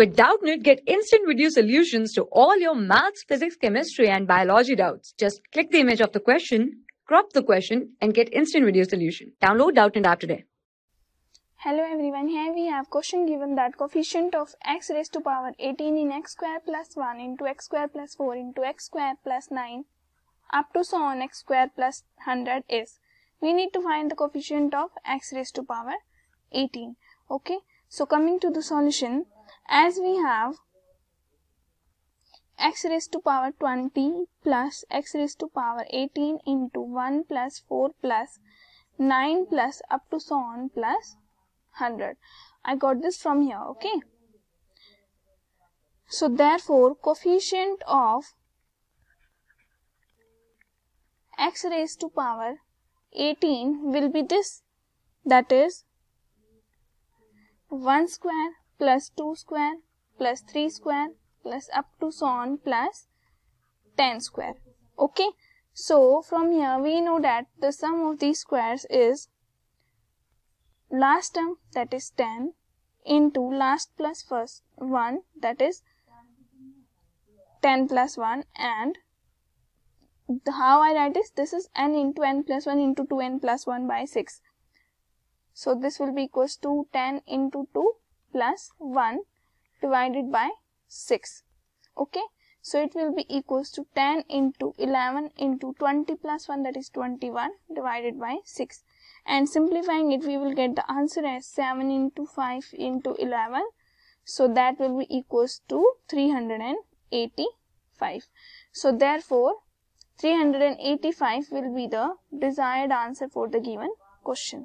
With Doubtnit, get instant video solutions to all your maths, physics, chemistry, and biology doubts. Just click the image of the question, crop the question, and get instant video solution. Download Doubtnit app today. Hello everyone, here we have question given that coefficient of x raised to power 18 in x square plus 1 into x square plus 4 into x square plus 9 up to so on x square plus 100 is. We need to find the coefficient of x raised to power 18. Okay, so coming to the solution, as we have x raised to power 20 plus x raised to power 18 into 1 plus 4 plus 9 plus up to so on plus 100. I got this from here, okay. So therefore, coefficient of x raised to power 18 will be this that is 1 square plus 2 square plus 3 square plus up to so on plus 10 square. Okay. So from here we know that the sum of these squares is last term that is 10 into last plus first 1 that is 10 plus 1 and the, how I write this this is n into n plus 1 into 2n plus 1 by 6. So this will be equals to 10 into 2 plus 1 divided by 6 okay so it will be equals to 10 into 11 into 20 plus 1 that is 21 divided by 6 and simplifying it we will get the answer as 7 into 5 into 11 so that will be equals to 385 so therefore 385 will be the desired answer for the given question